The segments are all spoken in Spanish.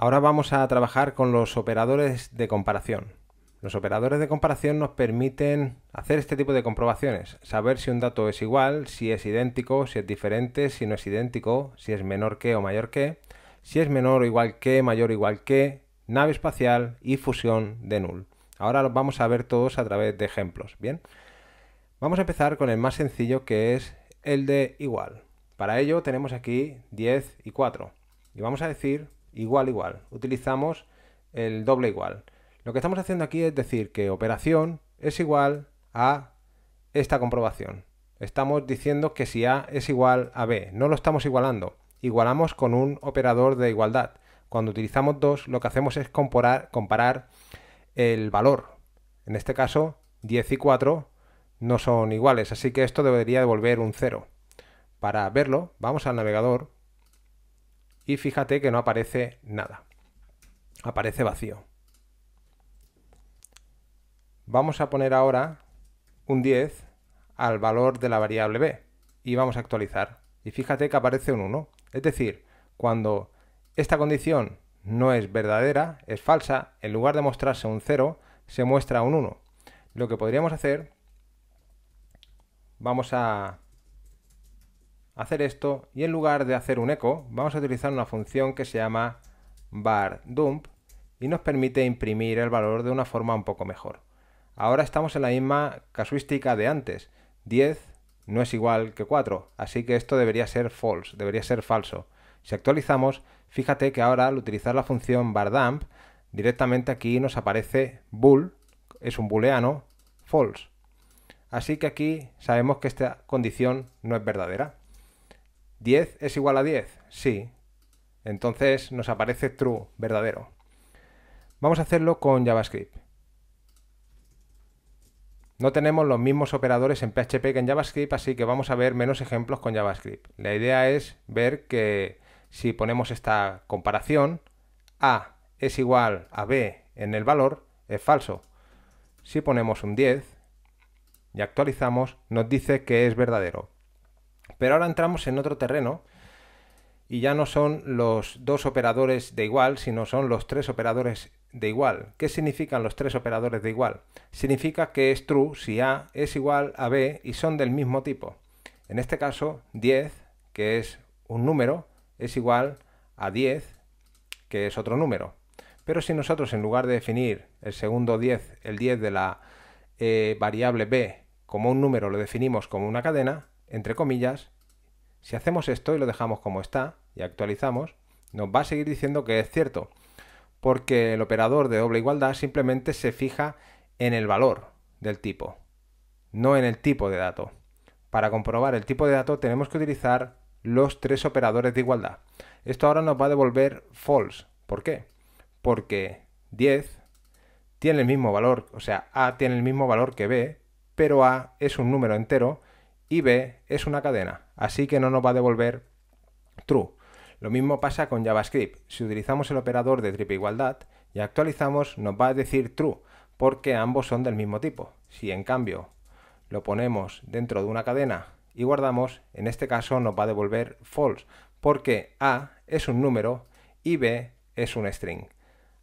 Ahora vamos a trabajar con los operadores de comparación. Los operadores de comparación nos permiten hacer este tipo de comprobaciones, saber si un dato es igual, si es idéntico, si es diferente, si no es idéntico, si es menor que o mayor que, si es menor o igual que, mayor o igual que, nave espacial y fusión de null. Ahora los vamos a ver todos a través de ejemplos, ¿bien? Vamos a empezar con el más sencillo que es el de igual. Para ello tenemos aquí 10 y 4 y vamos a decir igual, igual. Utilizamos el doble igual. Lo que estamos haciendo aquí es decir que operación es igual a esta comprobación. Estamos diciendo que si A es igual a B, no lo estamos igualando. Igualamos con un operador de igualdad. Cuando utilizamos dos, lo que hacemos es comparar, comparar el valor. En este caso, 10 y 4 no son iguales, así que esto debería devolver un 0. Para verlo, vamos al navegador y fíjate que no aparece nada. Aparece vacío. Vamos a poner ahora un 10 al valor de la variable b y vamos a actualizar. Y fíjate que aparece un 1. Es decir, cuando esta condición no es verdadera, es falsa, en lugar de mostrarse un 0, se muestra un 1. Lo que podríamos hacer, vamos a hacer esto y en lugar de hacer un eco, vamos a utilizar una función que se llama bar dump y nos permite imprimir el valor de una forma un poco mejor. Ahora estamos en la misma casuística de antes. 10 no es igual que 4, así que esto debería ser false, debería ser falso. Si actualizamos, fíjate que ahora al utilizar la función dump directamente aquí nos aparece bool, es un booleano, false. Así que aquí sabemos que esta condición no es verdadera. ¿10 es igual a 10? Sí. Entonces nos aparece true, verdadero. Vamos a hacerlo con JavaScript. No tenemos los mismos operadores en PHP que en JavaScript, así que vamos a ver menos ejemplos con JavaScript. La idea es ver que si ponemos esta comparación, A es igual a B en el valor, es falso. Si ponemos un 10 y actualizamos, nos dice que es verdadero. Pero ahora entramos en otro terreno y ya no son los dos operadores de igual, sino son los tres operadores de igual. ¿Qué significan los tres operadores de igual? Significa que es true si A es igual a B y son del mismo tipo. En este caso, 10, que es un número, es igual a 10, que es otro número. Pero si nosotros en lugar de definir el segundo 10, el 10 de la eh, variable B como un número, lo definimos como una cadena, entre comillas, si hacemos esto y lo dejamos como está y actualizamos, nos va a seguir diciendo que es cierto, porque el operador de doble igualdad simplemente se fija en el valor del tipo, no en el tipo de dato. Para comprobar el tipo de dato tenemos que utilizar los tres operadores de igualdad. Esto ahora nos va a devolver false. ¿Por qué? Porque 10 tiene el mismo valor, o sea, A tiene el mismo valor que B, pero A es un número entero y B es una cadena, así que no nos va a devolver true. Lo mismo pasa con JavaScript. Si utilizamos el operador de triple igualdad y actualizamos, nos va a decir true, porque ambos son del mismo tipo. Si en cambio lo ponemos dentro de una cadena y guardamos, en este caso nos va a devolver false, porque A es un número y B es un string.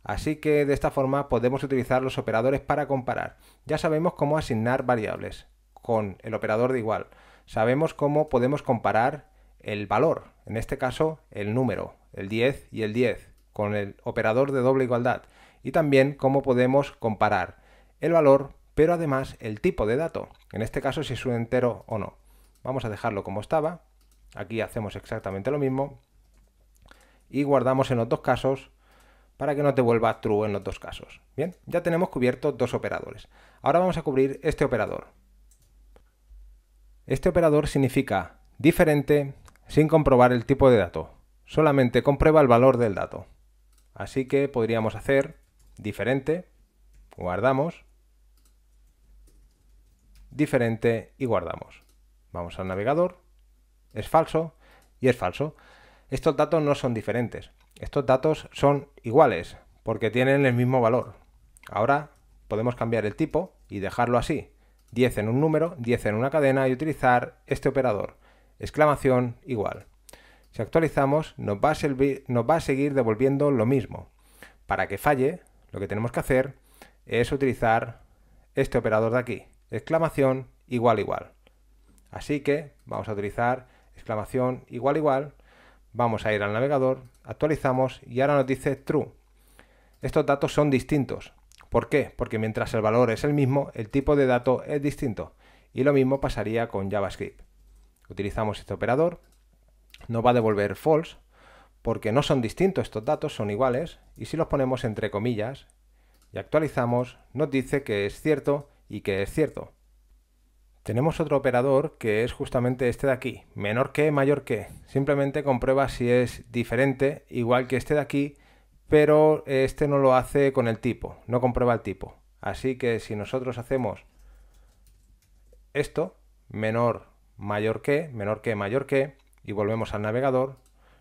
Así que de esta forma podemos utilizar los operadores para comparar. Ya sabemos cómo asignar variables con el operador de igual. Sabemos cómo podemos comparar el valor, en este caso el número, el 10 y el 10, con el operador de doble igualdad. Y también cómo podemos comparar el valor, pero además el tipo de dato, en este caso si es un entero o no. Vamos a dejarlo como estaba. Aquí hacemos exactamente lo mismo. Y guardamos en los dos casos para que no te vuelva true en los dos casos. Bien, ya tenemos cubiertos dos operadores. Ahora vamos a cubrir este operador. Este operador significa diferente sin comprobar el tipo de dato. Solamente comprueba el valor del dato. Así que podríamos hacer diferente, guardamos, diferente y guardamos. Vamos al navegador, es falso y es falso. Estos datos no son diferentes, estos datos son iguales porque tienen el mismo valor. Ahora podemos cambiar el tipo y dejarlo así. 10 en un número, 10 en una cadena y utilizar este operador, exclamación igual. Si actualizamos, nos va, a va a seguir devolviendo lo mismo. Para que falle, lo que tenemos que hacer es utilizar este operador de aquí, exclamación igual igual. Así que vamos a utilizar exclamación igual igual, vamos a ir al navegador, actualizamos y ahora nos dice true. Estos datos son distintos, ¿Por qué? Porque mientras el valor es el mismo, el tipo de dato es distinto. Y lo mismo pasaría con JavaScript. Utilizamos este operador, nos va a devolver false, porque no son distintos estos datos, son iguales, y si los ponemos entre comillas y actualizamos, nos dice que es cierto y que es cierto. Tenemos otro operador que es justamente este de aquí, menor que, mayor que. Simplemente comprueba si es diferente, igual que este de aquí, pero este no lo hace con el tipo, no comprueba el tipo. Así que si nosotros hacemos esto, menor, mayor que, menor que, mayor que, y volvemos al navegador,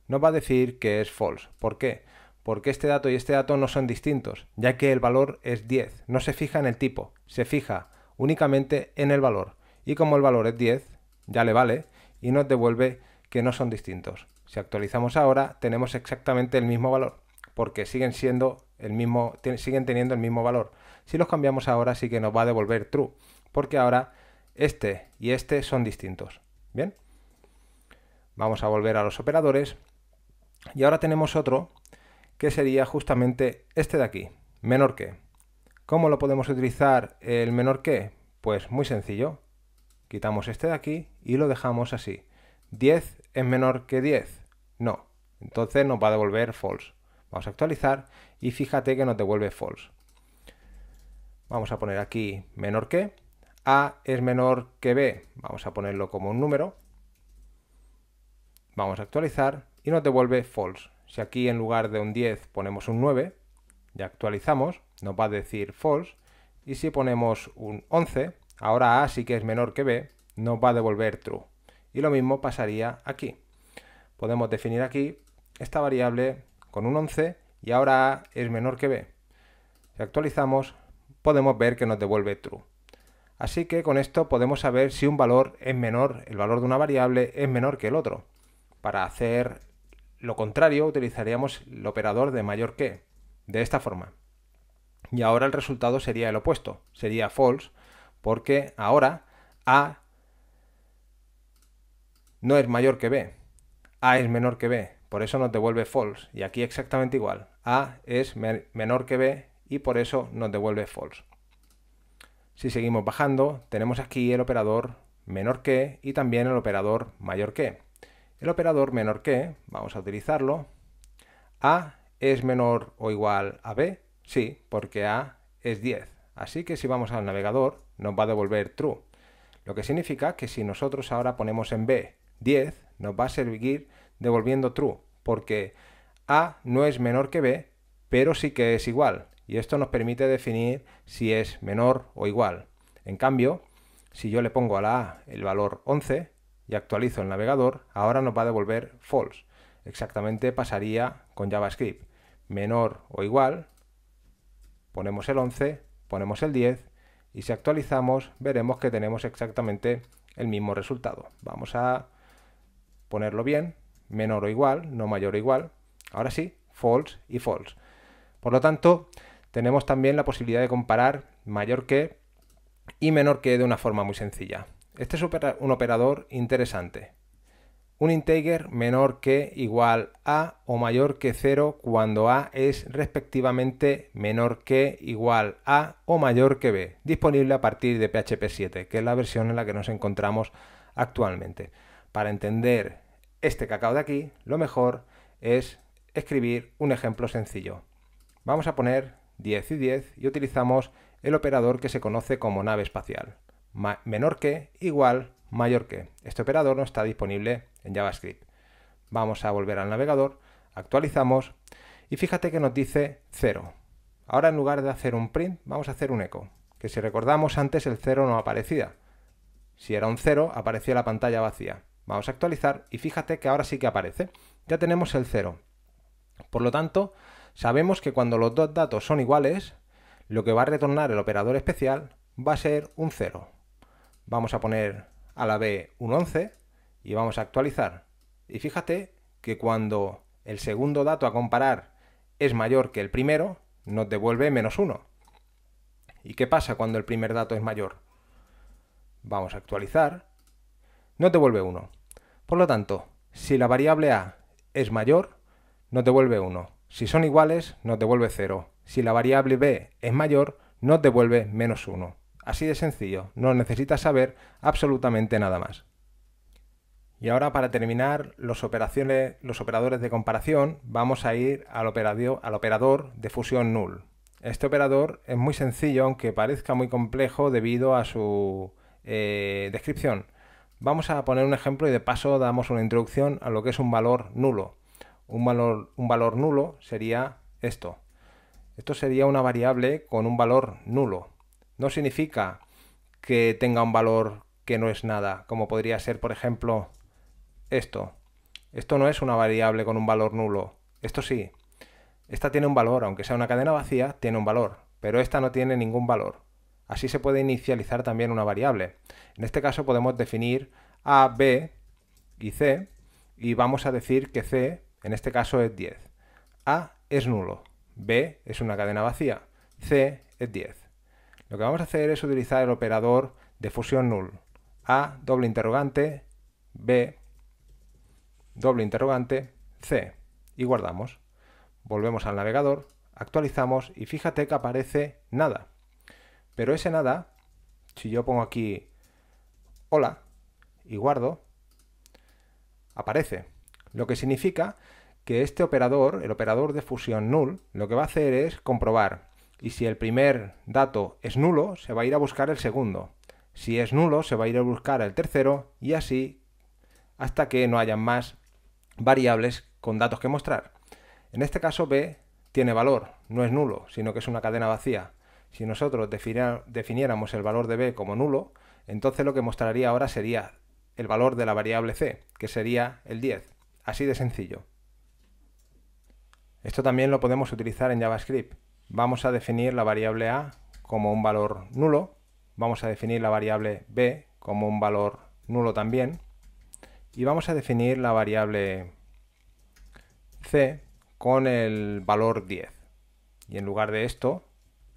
nos va a decir que es false. ¿Por qué? Porque este dato y este dato no son distintos, ya que el valor es 10. No se fija en el tipo, se fija únicamente en el valor. Y como el valor es 10, ya le vale y nos devuelve que no son distintos. Si actualizamos ahora, tenemos exactamente el mismo valor porque siguen siendo el mismo, siguen teniendo el mismo valor. Si los cambiamos ahora sí que nos va a devolver true, porque ahora este y este son distintos. Bien, vamos a volver a los operadores y ahora tenemos otro que sería justamente este de aquí, menor que. ¿Cómo lo podemos utilizar el menor que? Pues muy sencillo. Quitamos este de aquí y lo dejamos así. 10 es menor que 10. No. Entonces nos va a devolver false. Vamos a actualizar y fíjate que nos devuelve false. Vamos a poner aquí menor que. A es menor que B. Vamos a ponerlo como un número. Vamos a actualizar y nos devuelve false. Si aquí en lugar de un 10 ponemos un 9, ya actualizamos, nos va a decir false. Y si ponemos un 11, ahora A sí que es menor que B, nos va a devolver true. Y lo mismo pasaría aquí. Podemos definir aquí esta variable con un 11 y ahora A es menor que B. Si actualizamos, podemos ver que nos devuelve true. Así que con esto podemos saber si un valor es menor, el valor de una variable es menor que el otro. Para hacer lo contrario utilizaríamos el operador de mayor que, de esta forma. Y ahora el resultado sería el opuesto, sería false, porque ahora A no es mayor que B, A es menor que B, por eso nos devuelve false. Y aquí exactamente igual. A es menor que B y por eso nos devuelve false. Si seguimos bajando, tenemos aquí el operador menor que y también el operador mayor que. El operador menor que, vamos a utilizarlo, A es menor o igual a B, sí, porque A es 10. Así que si vamos al navegador, nos va a devolver true. Lo que significa que si nosotros ahora ponemos en B 10, nos va a seguir devolviendo true porque A no es menor que B, pero sí que es igual, y esto nos permite definir si es menor o igual. En cambio, si yo le pongo a la A el valor 11 y actualizo el navegador, ahora nos va a devolver false. Exactamente pasaría con JavaScript. Menor o igual, ponemos el 11, ponemos el 10 y si actualizamos veremos que tenemos exactamente el mismo resultado. Vamos a ponerlo bien menor o igual, no mayor o igual. Ahora sí, false y false. Por lo tanto, tenemos también la posibilidad de comparar mayor que y menor que de una forma muy sencilla. Este es un operador interesante. Un integer menor que igual a o mayor que 0 cuando a es respectivamente menor que igual a o mayor que b, disponible a partir de PHP 7, que es la versión en la que nos encontramos actualmente. Para entender este cacao de aquí, lo mejor es escribir un ejemplo sencillo. Vamos a poner 10 y 10 y utilizamos el operador que se conoce como nave espacial. menor que, igual, mayor que. Este operador no está disponible en JavaScript. Vamos a volver al navegador, actualizamos y fíjate que nos dice 0. Ahora en lugar de hacer un print, vamos a hacer un eco, que si recordamos antes el 0 no aparecía. Si era un 0, aparecía la pantalla vacía. Vamos a actualizar y fíjate que ahora sí que aparece. Ya tenemos el 0. Por lo tanto, sabemos que cuando los dos datos son iguales, lo que va a retornar el operador especial va a ser un 0. Vamos a poner a la B un 11 y vamos a actualizar. Y fíjate que cuando el segundo dato a comparar es mayor que el primero, nos devuelve menos 1. ¿Y qué pasa cuando el primer dato es mayor? Vamos a actualizar te devuelve 1. Por lo tanto, si la variable a es mayor, no devuelve 1. Si son iguales, no devuelve 0. Si la variable b es mayor, no devuelve menos 1. Así de sencillo, no necesitas saber absolutamente nada más. Y ahora para terminar los, operadores de comparación, vamos a ir al, operador de fusión null. Este operador es muy sencillo, aunque parezca muy complejo debido a su eh, descripción. Vamos a poner un ejemplo y de paso damos una introducción a lo que es un valor nulo. Un valor, un valor nulo sería esto. Esto sería una variable con un valor nulo. No significa que tenga un valor que no es nada, como podría ser, por ejemplo, esto. Esto no es una variable con un valor nulo. Esto sí. Esta tiene un valor, aunque sea una cadena vacía, tiene un valor, pero esta no tiene ningún valor. Así se puede inicializar también una variable. En este caso podemos definir A, B y C y vamos a decir que C en este caso es 10. A es nulo, B es una cadena vacía, C es 10. Lo que vamos a hacer es utilizar el operador de fusión null. A doble interrogante, B doble interrogante, C y guardamos. Volvemos al navegador, actualizamos y fíjate que aparece nada. Pero ese nada, si yo pongo aquí hola y guardo, aparece. Lo que significa que este operador, el operador de fusión null, lo que va a hacer es comprobar. Y si el primer dato es nulo, se va a ir a buscar el segundo. Si es nulo, se va a ir a buscar el tercero y así hasta que no hayan más variables con datos que mostrar. En este caso B tiene valor, no es nulo, sino que es una cadena vacía. Si nosotros definiéramos el valor de b como nulo, entonces lo que mostraría ahora sería el valor de la variable c, que sería el 10. Así de sencillo. Esto también lo podemos utilizar en JavaScript. Vamos a definir la variable a como un valor nulo, vamos a definir la variable b como un valor nulo también, y vamos a definir la variable c con el valor 10. Y en lugar de esto,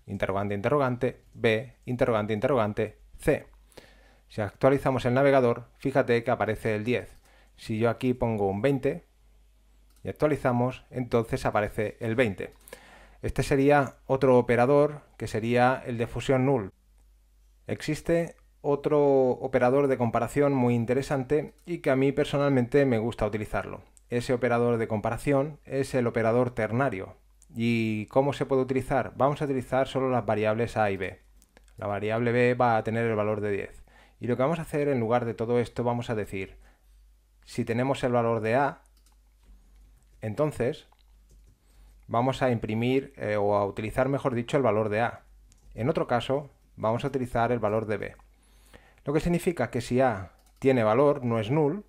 interrogante, interrogante, B, interrogante, interrogante, C. Si actualizamos el navegador, fíjate que aparece el 10. Si yo aquí pongo un 20 y actualizamos, entonces aparece el 20. Este sería otro operador que sería el de fusión null. Existe otro operador de comparación muy interesante y que a mí personalmente me gusta utilizarlo. Ese operador de comparación es el operador ternario, ¿Y cómo se puede utilizar? Vamos a utilizar solo las variables A y B. La variable B va a tener el valor de 10. Y lo que vamos a hacer en lugar de todo esto, vamos a decir, si tenemos el valor de A, entonces vamos a imprimir eh, o a utilizar, mejor dicho, el valor de A. En otro caso, vamos a utilizar el valor de B. Lo que significa que si A tiene valor, no es null,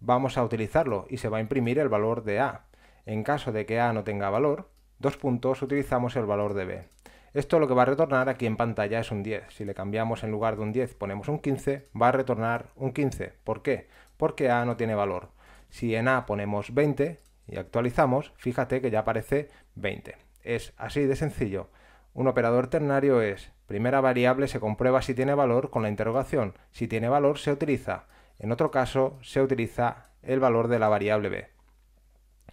vamos a utilizarlo y se va a imprimir el valor de A. En caso de que A no tenga valor, dos puntos, utilizamos el valor de b. Esto lo que va a retornar aquí en pantalla es un 10. Si le cambiamos en lugar de un 10 ponemos un 15, va a retornar un 15. ¿Por qué? Porque a no tiene valor. Si en a ponemos 20 y actualizamos, fíjate que ya aparece 20. Es así de sencillo. Un operador ternario es, primera variable se comprueba si tiene valor con la interrogación, si tiene valor se utiliza, en otro caso se utiliza el valor de la variable b.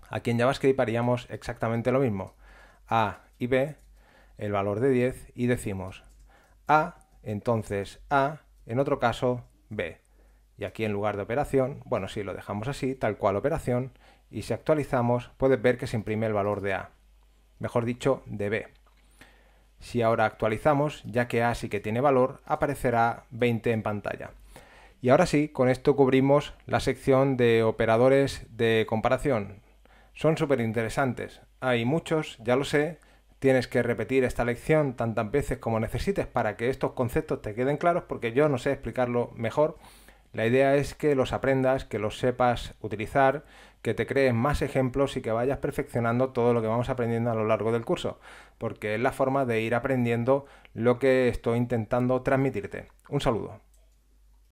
Aquí en JavaScript haríamos exactamente lo mismo. A y B, el valor de 10 y decimos A, entonces A, en otro caso B. Y aquí en lugar de operación, bueno, si lo dejamos así, tal cual operación, y si actualizamos, puedes ver que se imprime el valor de A, mejor dicho, de B. Si ahora actualizamos, ya que A sí que tiene valor, aparecerá 20 en pantalla. Y ahora sí, con esto cubrimos la sección de operadores de comparación. Son súper interesantes. Hay muchos, ya lo sé. Tienes que repetir esta lección tantas veces como necesites para que estos conceptos te queden claros porque yo no sé explicarlo mejor. La idea es que los aprendas, que los sepas utilizar, que te crees más ejemplos y que vayas perfeccionando todo lo que vamos aprendiendo a lo largo del curso, porque es la forma de ir aprendiendo lo que estoy intentando transmitirte. Un saludo.